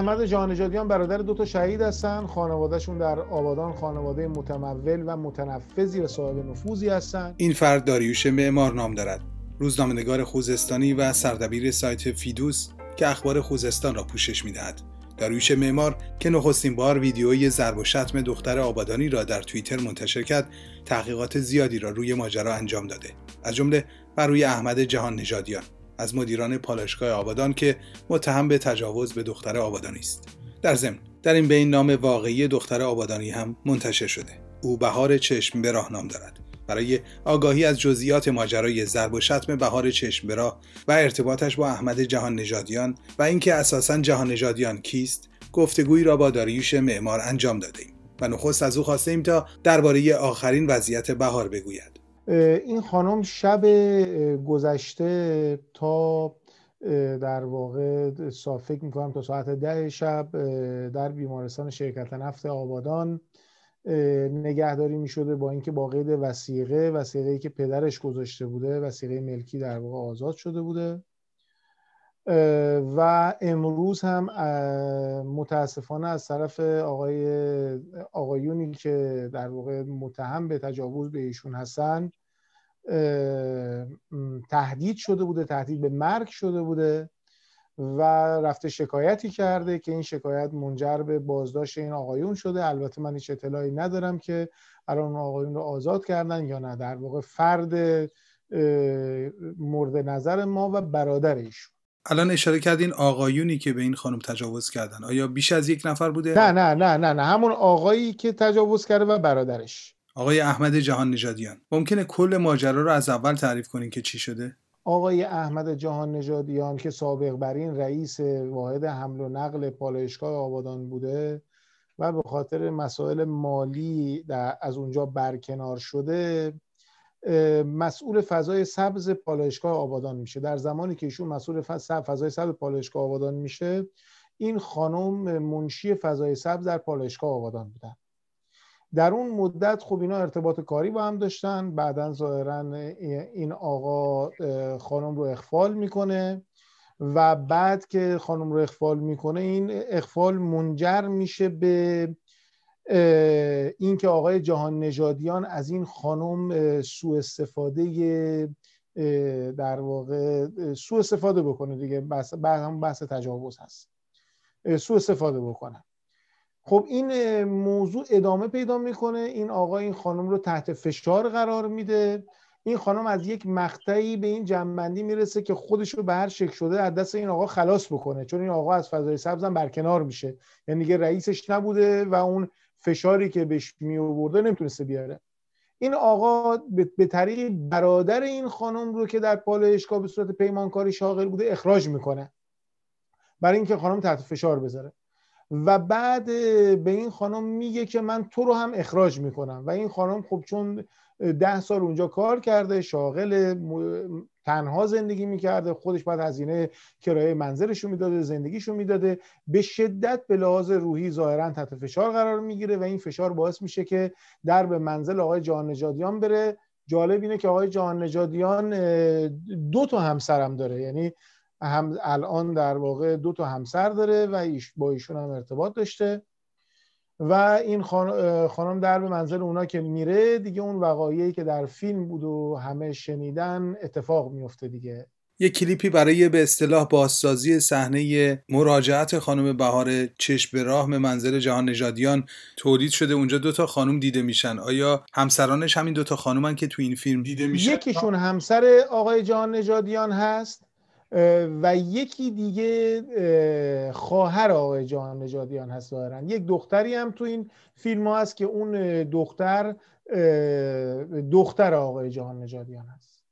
احمد جانجادیان برادر دو تا شهید هستن خانوادهشون در آبادان خانواده متمول و متنفذی و صاحب نفوذی هستند این فرد داریوش معمار نام دارد روزنامه‌نگار خوزستانی و سردبیر سایت فیدوس که اخبار خوزستان را پوشش میدهد داریوش معمار که نخستین بار ویدیوی ضرب و شتم دختر آبادانی را در توییتر منتشر کرد تحقیقات زیادی را روی ماجرا انجام داده از جمله بر روی احمد جهان نژادیان از مدیران پالایشگاه آبادان که متهم به تجاوز به دختر آبادانی است در ضمن در این بین نام واقعی دختر آبادانی هم منتشر شده او بهار چشم به راه نام دارد برای آگاهی از جزئیات ماجرای ضرب و شتم بهار چشم به راه و ارتباطش با احمد جهان نژادیان و اینکه اساسا جهان نژادیان کیست گفتگویی را با داریوش معمار انجام دادیم. و نخست از او خواسته ایم تا درباره آخرین وضعیت بهار بگوید این خانم شب گذشته تا در واقع فکر میکنم تا ساعت ده شب در بیمارستان شرکت نفت آبادان نگهداری می شده با اینکه با قید وسیقه وسیقه ای که پدرش گذاشته بوده وسیقه ملکی در واقع آزاد شده بوده و امروز هم متاسفانه از طرف آقای آقایونی که در واقع متهم به تجاوز به ایشون هستن تهدید شده بوده تهدید به مرگ شده بوده و رفته شکایتی کرده که این شکایت منجر به بازداشت این آقایون شده البته من هیچ اطلاعی ندارم که الان آقایون رو آزاد کردن یا نه در واقع فرد مورد نظر ما و برادر ایشون الان اشاره کردین آقایونی که به این خانم تجاوز کردن آیا بیش از یک نفر بوده؟ نه نه نه نه, نه. همون آقایی که تجاوز کرده و برادرش آقای احمد جهان نژادیان ممکنه کل ماجرا رو از اول تعریف کنین که چی شده آقای احمد جهان نژادیان که سابق بر این رئیس واحد حمل و نقل پالایشگاه آبادان بوده و به خاطر مسائل مالی در از اونجا برکنار شده مسئول فضای سبز پالایشگاه آبادان میشه در زمانی که ایشون مسئول فضای سبز پالایشگاه آبادان میشه این خانم منشی فضای سبز در پالایشگاه آبادان بودن در اون مدت خب اینا ارتباط کاری با هم داشتن بعدا ظاهرا این آقا خانم رو اخفال میکنه و بعد که خانم رو اخفال میکنه این اخفال منجر میشه به اینکه آقای جهان نژادیان از این خانم سوء استفاده در واقع سوء استفاده بکنه دیگه بعد هم بحث تجاوز هست سوء استفاده بکنه خب این موضوع ادامه پیدا میکنه این آقا این خانم رو تحت فشار قرار میده این خانم از یک مقطعی به این جنبندی میرسه که خودش رو به هر شکل شده از دست این آقا خلاص بکنه چون این آقا از فضای سبزم برکنار میشه یعنی دیگه رئیسش نبوده و اون فشاری که بهش می آورده نمیتونسته بیاره این آقا به طریق برادر این خانم رو که در پال اشکا به صورت پیمانکاری شاغل بوده اخراج میکنه برای اینکه خانم تحت فشار بذاره و بعد به این خانم میگه که من تو رو هم اخراج میکنم و این خانم خب چون ده سال اونجا کار کرده شاغل تنها زندگی میکرده خودش بعد هزینه کرایه منزلش میداده زندگیشو میداده به شدت به لحاظ روحی ظاهرا تحت فشار قرار میگیره و این فشار باعث میشه که در به منزل آقای جهان نجادیان بره جالب اینه که آقای جهان نجادیان دو تا همسرم داره یعنی هم الان در واقع دو تا همسر داره و ایش با ایشون هم ارتباط داشته و این خانم در به منزل اونا که میره دیگه اون وقایعی که در فیلم بود و همه شنیدن اتفاق میفته دیگه یه کلیپی برای به اصطلاح بازسازی صحنه مراجعت خانم بهار چشم به راه منزل جهان نژادیان تولید شده اونجا دوتا خانم دیده میشن آیا همسرانش همین دوتا خانومن که تو این فیلم دیده میشن یکیشون همسر آقای جهان نژادیان هست و یکی دیگه خواهر آقای جهان نجادیان هست دارن یک دختری هم تو این فیلم ها هست که اون دختر دختر آقای جهان نجادیان هست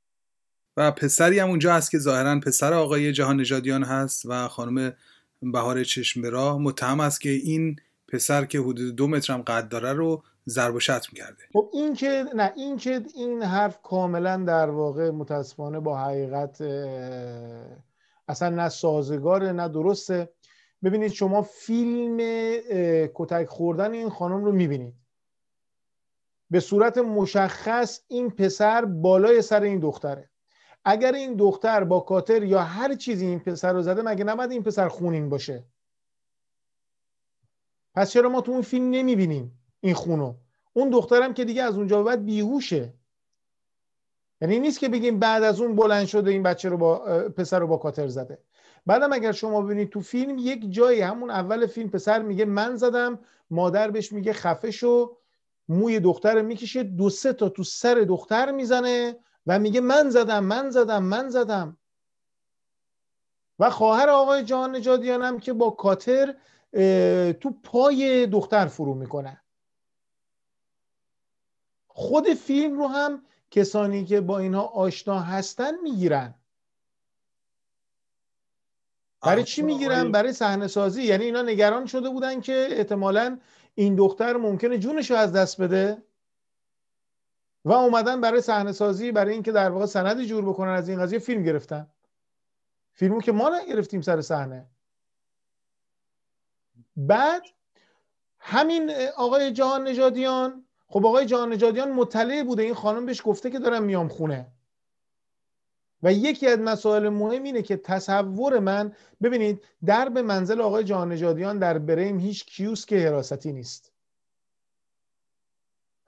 و پسری هم اونجا هست که ظاهرا پسر آقای جهان نجادیان هست و خانم بهار چشم راه متهم است که این پسر که حدود دو متر هم قد داره رو ضرب و شتم کرده خب این که نه این که این حرف کاملا در واقع متاسفانه با حقیقت اصلا نه سازگاره نه درسته ببینید شما فیلم کتک خوردن این خانم رو میبینید به صورت مشخص این پسر بالای سر این دختره اگر این دختر با کاتر یا هر چیزی این پسر رو زده مگه نباید این پسر خونین باشه پس چرا ما تو اون فیلم نمیبینیم این خونو اون دخترم که دیگه از اونجا بعد بیهوشه یعنی نیست که بگیم بعد از اون بلند شده این بچه رو با پسر رو با کاتر زده بعدم اگر شما ببینید تو فیلم یک جایی همون اول فیلم پسر میگه من زدم مادر بهش میگه خفه شو موی دختر میکشه دو سه تا تو سر دختر میزنه و میگه من زدم من زدم من زدم و خواهر آقای جهان نجادیان که با کاتر تو پای دختر فرو میکنه خود فیلم رو هم کسانی که با اینها آشنا هستن میگیرن برای چی میگیرن آره. برای صحنه سازی یعنی اینا نگران شده بودن که احتمالا این دختر ممکنه جونش رو از دست بده و اومدن برای صحنه سازی برای اینکه در واقع سندی جور بکنن از این قضیه فیلم گرفتن فیلمو که ما نگرفتیم سر صحنه بعد همین آقای جهان نژادیان خب آقای جهان مطلع بوده این خانم بهش گفته که دارم میام خونه و یکی از مسائل مهم اینه که تصور من ببینید در به منزل آقای جهان در بریم هیچ که حراستی نیست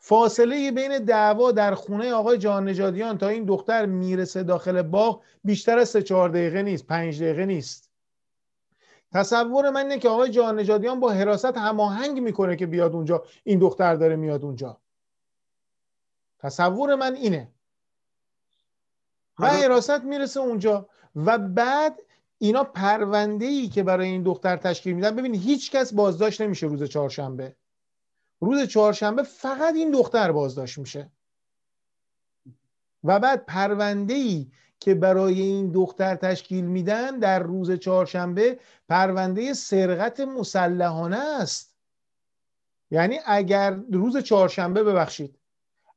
فاصله بین دعوا در خونه آقای جهان تا این دختر میرسه داخل باغ بیشتر از 3 4 دقیقه نیست 5 دقیقه نیست تصور من اینه که آقای جان با حراست هماهنگ میکنه که بیاد اونجا این دختر داره میاد اونجا تصور من اینه و حراست میرسه اونجا و بعد اینا پرونده ای که برای این دختر تشکیل میدن ببین هیچ کس بازداشت نمیشه روز چهارشنبه روز چهارشنبه فقط این دختر بازداشت میشه و بعد پرونده ای که برای این دختر تشکیل میدن در روز چهارشنبه پرونده سرقت مسلحانه است یعنی اگر روز چهارشنبه ببخشید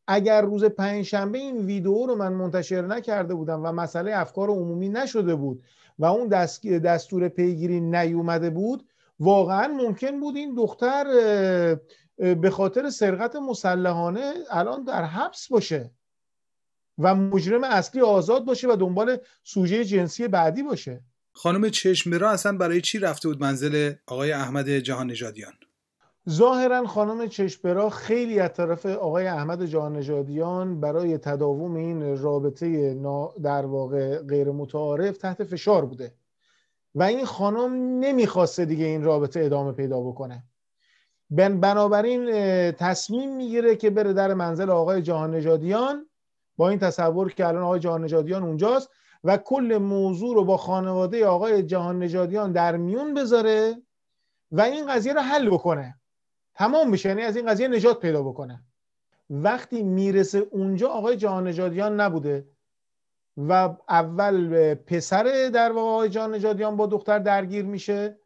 اگر روز پنجشنبه این ویدیو رو من منتشر نکرده بودم و مسئله افکار عمومی نشده بود و اون دست... دستور پیگیری نیومده بود واقعا ممکن بود این دختر به خاطر سرقت مسلحانه الان در حبس باشه و مجرم اصلی آزاد باشه و دنبال سوژه جنسی بعدی باشه خانم را اصلا برای چی رفته بود منزل آقای احمد جهان نژادیان ظاهرا خانم چشبرا خیلی از طرف آقای احمد جهان برای تداوم این رابطه در واقع غیر متعارف تحت فشار بوده و این خانم نمیخواسته دیگه این رابطه ادامه پیدا بکنه بنابراین تصمیم میگیره که بره در منزل آقای جهان با این تصور که الان آقای جهان نجادیان اونجاست و کل موضوع رو با خانواده آقای جهان نجادیان در میون بذاره و این قضیه رو حل بکنه تمام بشه یعنی از این قضیه نجات پیدا بکنه وقتی میرسه اونجا آقای جهان نجادیان نبوده و اول پسر در واقع آقای جهان نجادیان با دختر درگیر میشه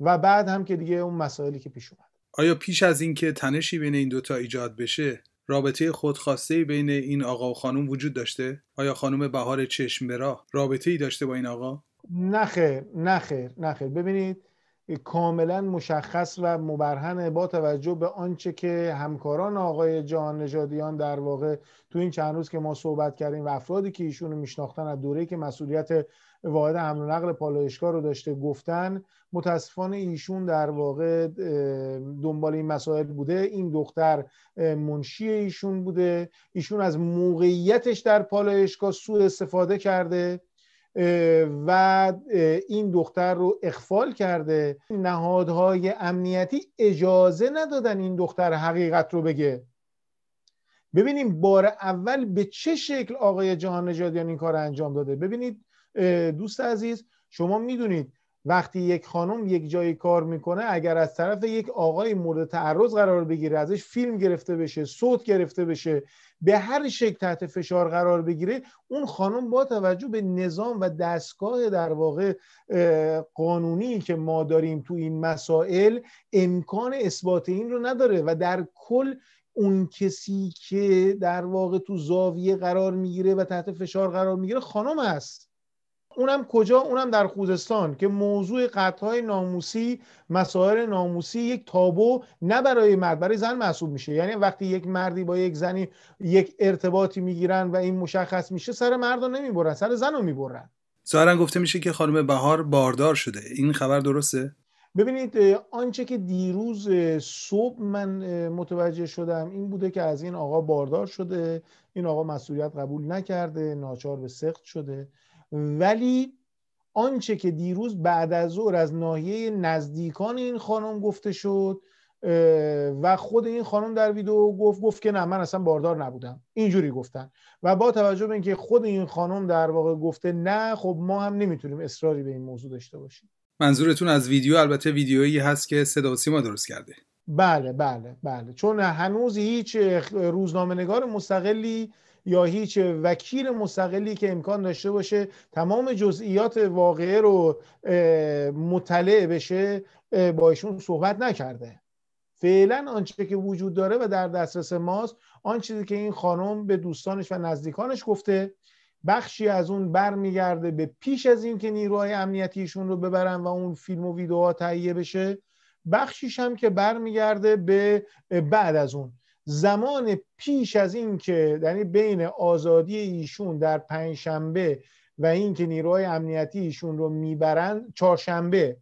و بعد هم که دیگه اون مسائلی که پیش اومد آیا پیش از اینکه تنشی بین این دوتا ایجاد بشه رابطه خودخواسته بین این آقا و خانم وجود داشته؟ آیا خانم بهار چشم به رابطه ای داشته با این آقا؟ نخیر نخیر نخیر ببینید کاملا مشخص و مبرهن با توجه به آنچه که همکاران آقای جهان نژادیان در واقع تو این چند روز که ما صحبت کردیم و افرادی که ایشون رو میشناختن از دوره که مسئولیت واحد حمل و نقل پالایشگاه رو داشته گفتن متاسفانه ایشون در واقع دنبال این مسائل بوده این دختر منشی ایشون بوده ایشون از موقعیتش در پالایشگاه سوء استفاده کرده و این دختر رو اخفال کرده نهادهای امنیتی اجازه ندادن این دختر حقیقت رو بگه ببینیم بار اول به چه شکل آقای جهان نجادیان این کار انجام داده ببینید دوست عزیز شما میدونید وقتی یک خانم یک جایی کار میکنه اگر از طرف یک آقای مورد تعرض قرار بگیره ازش فیلم گرفته بشه صوت گرفته بشه به هر شکل تحت فشار قرار بگیره اون خانم با توجه به نظام و دستگاه در واقع قانونی که ما داریم تو این مسائل امکان اثبات این رو نداره و در کل اون کسی که در واقع تو زاویه قرار میگیره و تحت فشار قرار میگیره خانم است اونم کجا اونم در خوزستان که موضوع قطعهای ناموسی مسائل ناموسی یک تابو نه برای مرد برای زن محسوب میشه یعنی وقتی یک مردی با یک زنی یک ارتباطی میگیرن و این مشخص میشه سر مرد رو نمیبرن سر زن رو میبرن ظاهرا گفته میشه که خانم بهار باردار شده این خبر درسته ببینید آنچه که دیروز صبح من متوجه شدم این بوده که از این آقا باردار شده این آقا مسئولیت قبول نکرده ناچار به سخت شده ولی آنچه که دیروز بعد از ظهر از ناحیه نزدیکان این خانم گفته شد و خود این خانم در ویدیو گفت گفت که نه من اصلا باردار نبودم اینجوری گفتن و با توجه به اینکه خود این خانم در واقع گفته نه خب ما هم نمیتونیم اصراری به این موضوع داشته باشیم منظورتون از ویدیو البته ویدیویی هست که صدا و سیما درست کرده بله بله بله چون هنوز هیچ روزنامه مستقلی یا هیچ وکیل مستقلی که امکان داشته باشه تمام جزئیات واقعه رو مطلع بشه با ایشون صحبت نکرده فعلا آنچه که وجود داره و در دسترس ماست آن چیزی که این خانم به دوستانش و نزدیکانش گفته بخشی از اون برمیگرده به پیش از اینکه نیروهای امنیتیشون رو ببرن و اون فیلم و ویدیوها تهیه بشه بخشیش هم که برمیگرده به بعد از اون زمان پیش از این که یعنی بین آزادی ایشون در پنجشنبه و اینکه نیروهای امنیتی ایشون رو میبرن چهارشنبه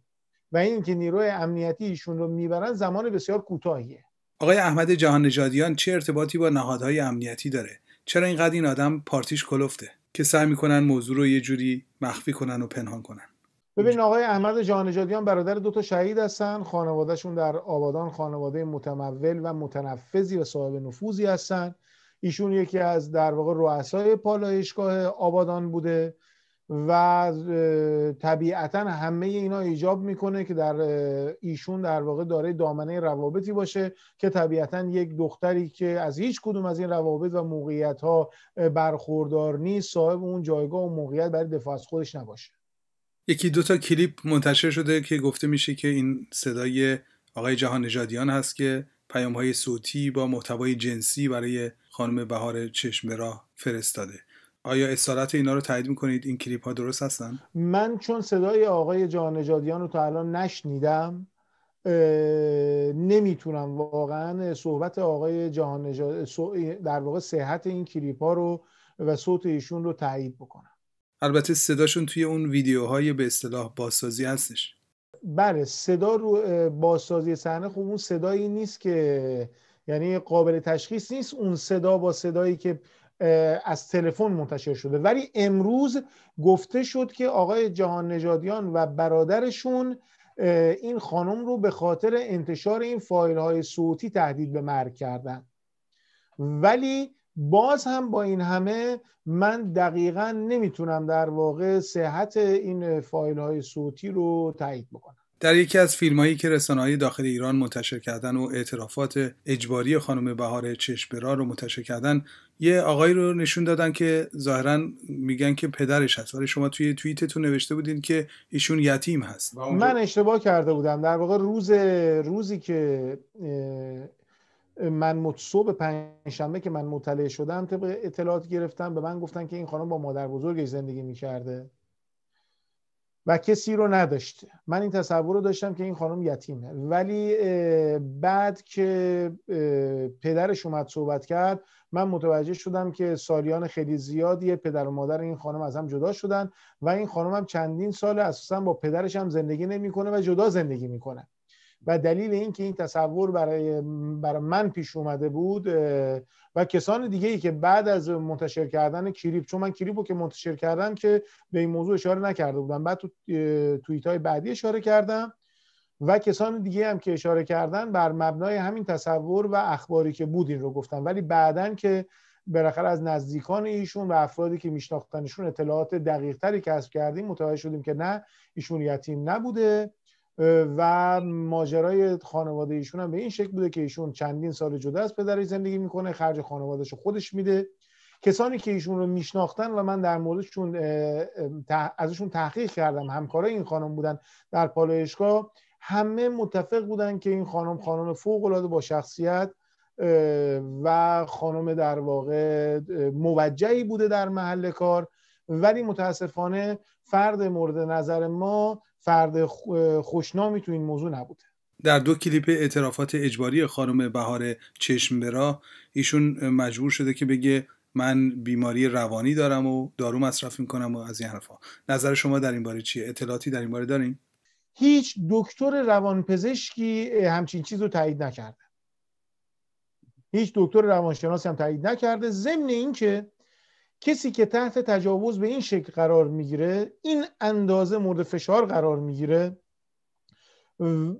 و اینکه نیروهای امنیتی ایشون رو میبرن زمان بسیار کوتاهیه آقای احمد جهان چه ارتباطی با نهادهای امنیتی داره چرا اینقدر این آدم پارتیش کلفته که سعی میکنن موضوع رو یه جوری مخفی کنن و پنهان کنن ببین آقای احمد جانجادیان برادر دو تا شهید هستن خانوادهشون در آبادان خانواده متمول و متنفذی و صاحب نفوذی هستن ایشون یکی از در واقع رؤسای پالایشگاه آبادان بوده و طبیعتا همه اینا ایجاب میکنه که در ایشون در واقع داره دامنه روابطی باشه که طبیعتا یک دختری که از هیچ کدوم از این روابط و موقعیت ها برخوردار نیست صاحب اون جایگاه و موقعیت برای دفاع از خودش نباشه یکی دو تا کلیپ منتشر شده که گفته میشه که این صدای آقای جهان نژادیان هست که پیام های صوتی با محتوای جنسی برای خانم بهار چشم راه فرستاده آیا اصالت اینا رو تایید میکنید این کلیپ ها درست هستن من چون صدای آقای جهان نژادیان رو تا الان نشنیدم نمیتونم واقعا صحبت آقای جهان در واقع صحت این کلیپ ها رو و صوت ایشون رو تایید بکنم البته صداشون توی اون ویدیوهای به اصطلاح بازسازی هستش بله صدا رو بازسازی صحنه خب اون صدایی نیست که یعنی قابل تشخیص نیست اون صدا با صدایی که از تلفن منتشر شده ولی امروز گفته شد که آقای جهان نژادیان و برادرشون این خانم رو به خاطر انتشار این فایل های صوتی تهدید به مرگ کردن ولی باز هم با این همه من دقیقا نمیتونم در واقع صحت این فایل های صوتی رو تایید بکنم در یکی از فیلم هایی که رسانه های داخل ایران منتشر کردن و اعترافات اجباری خانم بهار چشبرا رو منتشر کردن یه آقایی رو نشون دادن که ظاهرا میگن که پدرش هست ولی شما توی توییتتون نوشته بودین که ایشون یتیم هست من اشتباه کرده بودم در واقع روز روزی که من صبح پنجشنبه که من مطلع شدم طبق اطلاعات گرفتم به من گفتن که این خانم با مادر بزرگش زندگی میکرده و کسی رو نداشته من این تصور رو داشتم که این خانم یتیمه ولی بعد که پدرش اومد صحبت کرد من متوجه شدم که سالیان خیلی زیادی پدر و مادر این خانم از هم جدا شدن و این خانم هم چندین سال اساسا با پدرش هم زندگی نمیکنه و جدا زندگی میکنه و دلیل اینکه این تصور برای, بر من پیش اومده بود و کسان دیگه ای که بعد از منتشر کردن کلیپ چون من کلیپ که منتشر کردم که به این موضوع اشاره نکرده بودم بعد تو توییت های بعدی اشاره کردم و کسان دیگه هم که اشاره کردن بر مبنای همین تصور و اخباری که بود این رو گفتم ولی بعدا که بالاخره از نزدیکان ایشون و افرادی که میشناختنشون اطلاعات دقیق تری کسب کردیم متوجه شدیم که نه ایشون یتیم نبوده و ماجرای خانواده ایشون هم به این شکل بوده که ایشون چندین سال جدا از پدرش زندگی میکنه خرج خانوادهش خودش میده کسانی که ایشون رو میشناختن و من در موردشون ازشون تحقیق کردم همکارای این خانم بودن در پالایشگاه همه متفق بودن که این خانم خانم فوق العاده با شخصیت و خانم در واقع موجهی بوده در محل کار ولی متاسفانه فرد مورد نظر ما فرد خوشنامی تو این موضوع نبوده در دو کلیپ اعترافات اجباری خانم بهار چشم برا ایشون مجبور شده که بگه من بیماری روانی دارم و دارو مصرف میکنم و از این حرفا نظر شما در این باره چیه اطلاعاتی در این باره دارین هیچ دکتر روانپزشکی همچین چیز رو تایید نکرده هیچ دکتر روانشناسی هم تایید نکرده ضمن اینکه کسی که تحت تجاوز به این شکل قرار میگیره این اندازه مورد فشار قرار میگیره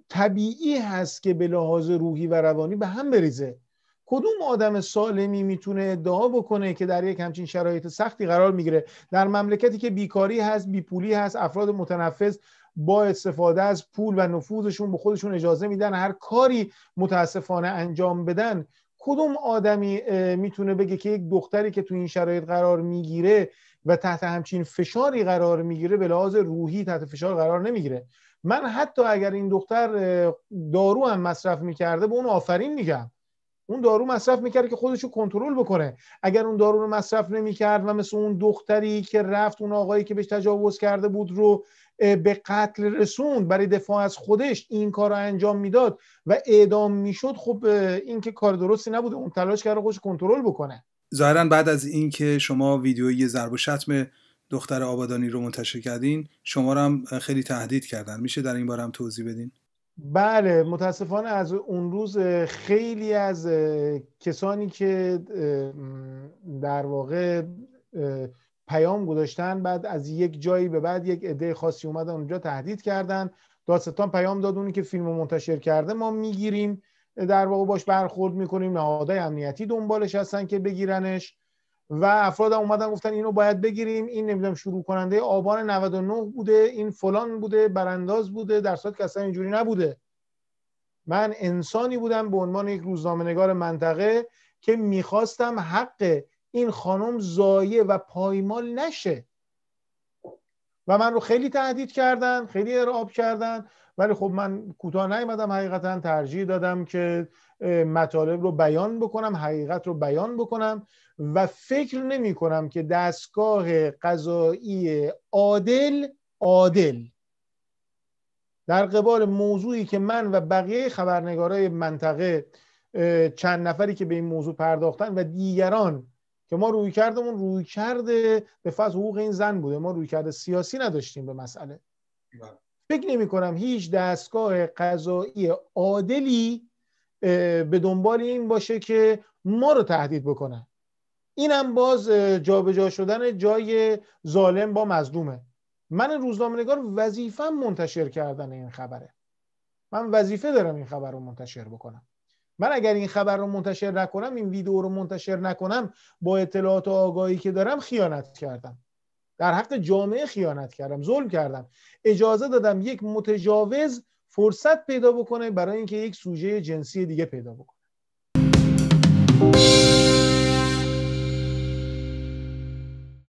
طبیعی هست که به لحاظ روحی و روانی به هم بریزه کدوم آدم سالمی میتونه ادعا بکنه که در یک همچین شرایط سختی قرار میگیره در مملکتی که بیکاری هست بیپولی هست افراد متنفذ با استفاده از پول و نفوذشون به خودشون اجازه میدن هر کاری متاسفانه انجام بدن کدوم آدمی میتونه بگه که یک دختری که تو این شرایط قرار میگیره و تحت همچین فشاری قرار میگیره به لحاظ روحی تحت فشار قرار نمیگیره من حتی اگر این دختر دارو هم مصرف میکرده به اون آفرین میگم اون دارو مصرف میکرد که خودش رو کنترل بکنه اگر اون دارو رو مصرف نمیکرد و مثل اون دختری که رفت اون آقایی که بهش تجاوز کرده بود رو به قتل رسوند برای دفاع از خودش این کار رو انجام میداد و اعدام میشد خب این که کار درستی نبوده اون تلاش کرده خودش کنترل بکنه ظاهرا بعد از اینکه شما ویدیوی ضرب و شتم دختر آبادانی رو منتشر کردین شما رو هم خیلی تهدید کردن میشه در این باره هم توضیح بدین بله متاسفانه از اون روز خیلی از کسانی که در واقع پیام گذاشتن بعد از یک جایی به بعد یک عده خاصی اومدن اونجا تهدید کردن دادستان پیام داد اونی که فیلم منتشر کرده ما میگیریم در واقع باش برخورد میکنیم نهادهای امنیتی دنبالش هستن که بگیرنش و افراد هم اومدن گفتن اینو باید بگیریم این نمیدونم شروع کننده آبان 99 بوده این فلان بوده برانداز بوده در صورت که اصلا اینجوری نبوده من انسانی بودم به عنوان یک روزنامه منطقه که میخواستم حق این خانم زایه و پایمال نشه و من رو خیلی تهدید کردن خیلی ارعاب کردن ولی خب من کوتاه نیومدم حقیقتا ترجیح دادم که مطالب رو بیان بکنم حقیقت رو بیان بکنم و فکر نمی کنم که دستگاه قضایی عادل عادل در قبال موضوعی که من و بقیه خبرنگارای منطقه چند نفری که به این موضوع پرداختن و دیگران که ما روی کردمون روی کرده به فضل حقوق این زن بوده ما روی کرده سیاسی نداشتیم به مسئله بله. فکر نمی کنم هیچ دستگاه قضایی عادلی به دنبال این باشه که ما رو تهدید بکنن اینم باز جابجا جا شدن جای ظالم با مظلومه من روزنامه‌نگار وظیفه منتشر کردن این خبره من وظیفه دارم این خبر رو منتشر بکنم من اگر این خبر رو منتشر نکنم این ویدیو رو منتشر نکنم با اطلاعات و آگاهی که دارم خیانت کردم در حق جامعه خیانت کردم ظلم کردم اجازه دادم یک متجاوز فرصت پیدا بکنه برای اینکه یک سوژه جنسی دیگه پیدا بکنه